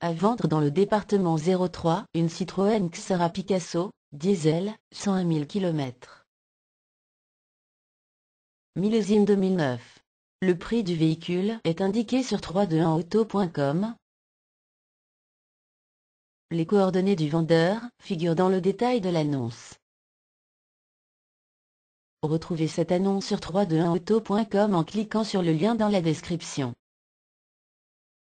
À vendre dans le département 03, une Citroën Xera Picasso, diesel, 101 000 km. Millésime 2009. Le prix du véhicule est indiqué sur 321auto.com. Les coordonnées du vendeur figurent dans le détail de l'annonce. Retrouvez cette annonce sur 321auto.com en cliquant sur le lien dans la description.